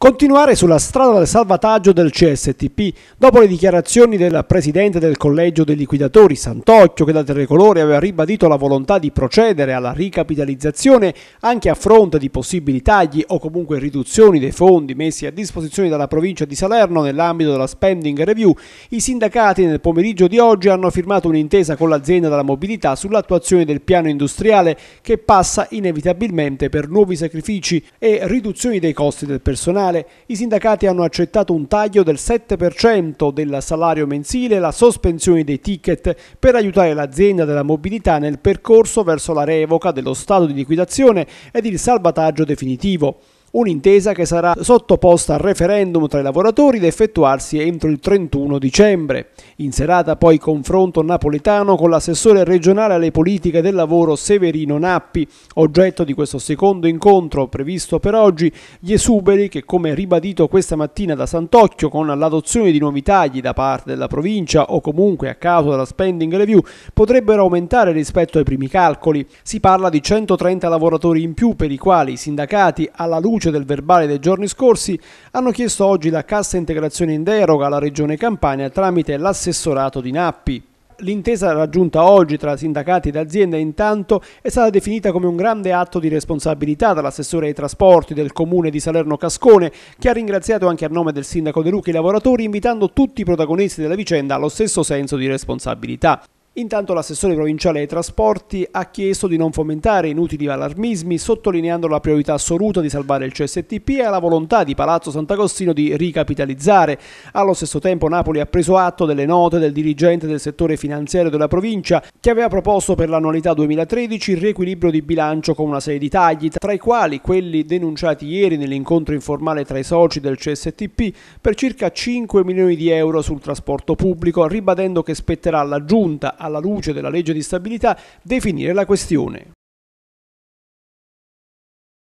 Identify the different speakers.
Speaker 1: Continuare sulla strada del salvataggio del CSTP dopo le dichiarazioni del presidente del collegio dei liquidatori Santocchio che da Telecolore aveva ribadito la volontà di procedere alla ricapitalizzazione anche a fronte di possibili tagli o comunque riduzioni dei fondi messi a disposizione dalla provincia di Salerno nell'ambito della spending review, i sindacati nel pomeriggio di oggi hanno firmato un'intesa con l'azienda della mobilità sull'attuazione del piano industriale che passa inevitabilmente per nuovi sacrifici e riduzioni dei costi del personale Comunale, i sindacati hanno accettato un taglio del 7% del salario mensile e la sospensione dei ticket per aiutare l'azienda della mobilità nel percorso verso la revoca dello stato di liquidazione ed il salvataggio definitivo. Un'intesa che sarà sottoposta al referendum tra i lavoratori da effettuarsi entro il 31 dicembre. In serata poi confronto napoletano con l'assessore regionale alle politiche del lavoro Severino Nappi. Oggetto di questo secondo incontro, previsto per oggi, gli esuberi che, come ribadito questa mattina da Sant'Occhio, con l'adozione di nuovi tagli da parte della provincia o comunque a causa della spending review, potrebbero aumentare rispetto ai primi calcoli. Si parla di 130 lavoratori in più per i quali i sindacati alla luce luce del verbale dei giorni scorsi, hanno chiesto oggi la cassa integrazione in deroga alla Regione Campania tramite l'assessorato di Nappi. L'intesa raggiunta oggi tra sindacati ed aziende intanto è stata definita come un grande atto di responsabilità dall'assessore ai trasporti del comune di Salerno Cascone che ha ringraziato anche a nome del sindaco De Lucca i lavoratori invitando tutti i protagonisti della vicenda allo stesso senso di responsabilità. Intanto l'assessore provinciale ai trasporti ha chiesto di non fomentare inutili allarmismi, sottolineando la priorità assoluta di salvare il CSTP e la volontà di Palazzo Sant'Agostino di ricapitalizzare. Allo stesso tempo Napoli ha preso atto delle note del dirigente del settore finanziario della provincia, che aveva proposto per l'annualità 2013 il riequilibrio di bilancio con una serie di tagli, tra i quali quelli denunciati ieri nell'incontro informale tra i soci del CSTP per circa 5 milioni di euro sul trasporto pubblico, ribadendo che spetterà alla Giunta, a alla luce della legge di stabilità, definire la questione.